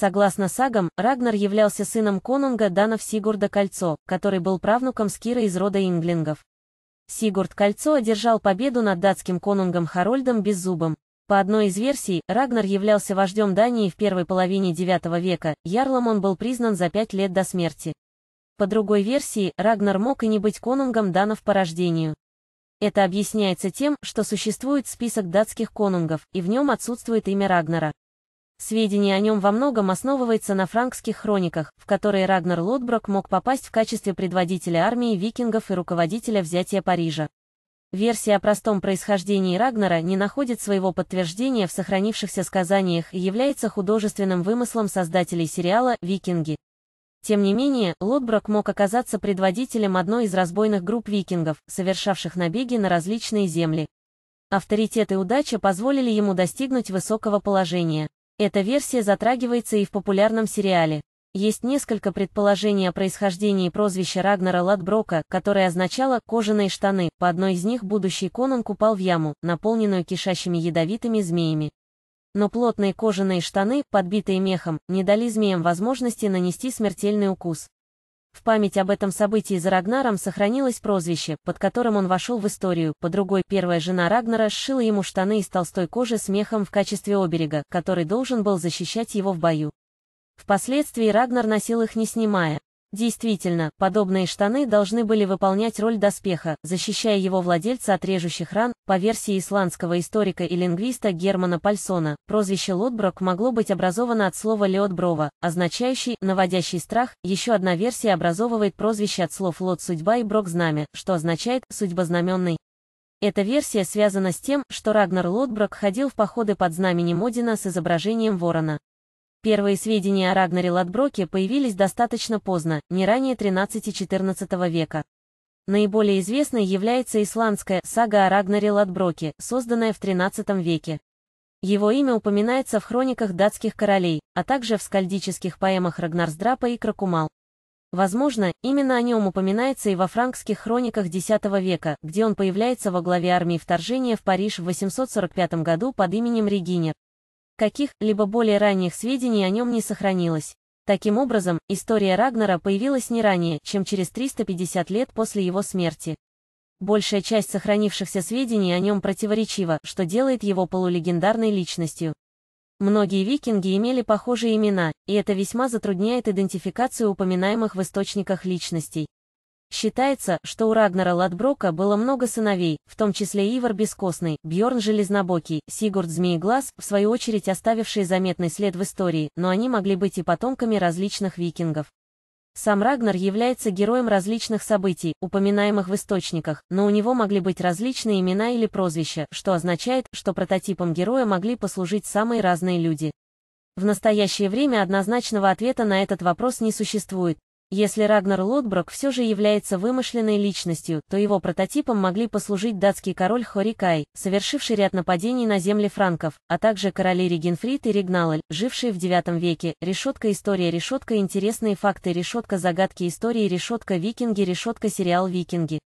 Согласно сагам, Рагнар являлся сыном конунга Данов Сигурда Кольцо, который был правнуком Скира из рода инглингов. Сигурд Кольцо одержал победу над датским конунгом Харольдом Беззубом. По одной из версий, Рагнар являлся вождем Дании в первой половине IX века, ярлом он был признан за пять лет до смерти. По другой версии, Рагнар мог и не быть конунгом Данов по рождению. Это объясняется тем, что существует список датских конунгов, и в нем отсутствует имя Рагнара. Сведения о нем во многом основываются на франкских хрониках, в которые Рагнар Лотброк мог попасть в качестве предводителя армии викингов и руководителя взятия Парижа. Версия о простом происхождении Рагнара не находит своего подтверждения в сохранившихся сказаниях и является художественным вымыслом создателей сериала «Викинги». Тем не менее, Лотброк мог оказаться предводителем одной из разбойных групп викингов, совершавших набеги на различные земли. Авторитет и удача позволили ему достигнуть высокого положения. Эта версия затрагивается и в популярном сериале. Есть несколько предположений о происхождении прозвища Рагнара Ладброка, которое означало «кожаные штаны». По одной из них будущий конунг упал в яму, наполненную кишащими ядовитыми змеями. Но плотные кожаные штаны, подбитые мехом, не дали змеям возможности нанести смертельный укус. В память об этом событии за Рагнаром сохранилось прозвище, под которым он вошел в историю, по другой первая жена Рагнара сшила ему штаны из толстой кожи с мехом в качестве оберега, который должен был защищать его в бою. Впоследствии Рагнар носил их не снимая, Действительно, подобные штаны должны были выполнять роль доспеха, защищая его владельца от режущих ран, по версии исландского историка и лингвиста Германа Пальсона. Прозвище Лотброк могло быть образовано от слова «леотброва», означающий «наводящий страх». Еще одна версия образовывает прозвище от слов «лот судьба» и «брок знамя», что означает «судьбознаменный». Эта версия связана с тем, что Рагнар Лотброк ходил в походы под знаменем Одина с изображением ворона. Первые сведения о Рагнаре Ладброке появились достаточно поздно, не ранее 13-14 века. Наиболее известной является исландская сага о Рагнаре Ладброке, созданная в XIII веке. Его имя упоминается в хрониках датских королей, а также в скальдических поэмах Рагнарсдрапа и Кракумал. Возможно, именно о нем упоминается и во франкских хрониках X века, где он появляется во главе армии вторжения в Париж в 845 году под именем Регинер. Каких-либо более ранних сведений о нем не сохранилось. Таким образом, история Рагнара появилась не ранее, чем через 350 лет после его смерти. Большая часть сохранившихся сведений о нем противоречива, что делает его полулегендарной личностью. Многие викинги имели похожие имена, и это весьма затрудняет идентификацию упоминаемых в источниках личностей. Считается, что у Рагнара Ладброка было много сыновей, в том числе Ивар Бескостный, Бьорн Железнобокий, Сигурд Змееглаз, в свою очередь оставившие заметный след в истории, но они могли быть и потомками различных викингов. Сам Рагнар является героем различных событий, упоминаемых в источниках, но у него могли быть различные имена или прозвища, что означает, что прототипом героя могли послужить самые разные люди. В настоящее время однозначного ответа на этот вопрос не существует, если Рагнар Лотброк все же является вымышленной личностью, то его прототипом могли послужить датский король Хорикай, совершивший ряд нападений на земли франков, а также короли Регенфрид и Ригналаль, жившие в IX веке, решетка история решетка интересные факты решетка загадки истории решетка викинги решетка сериал викинги.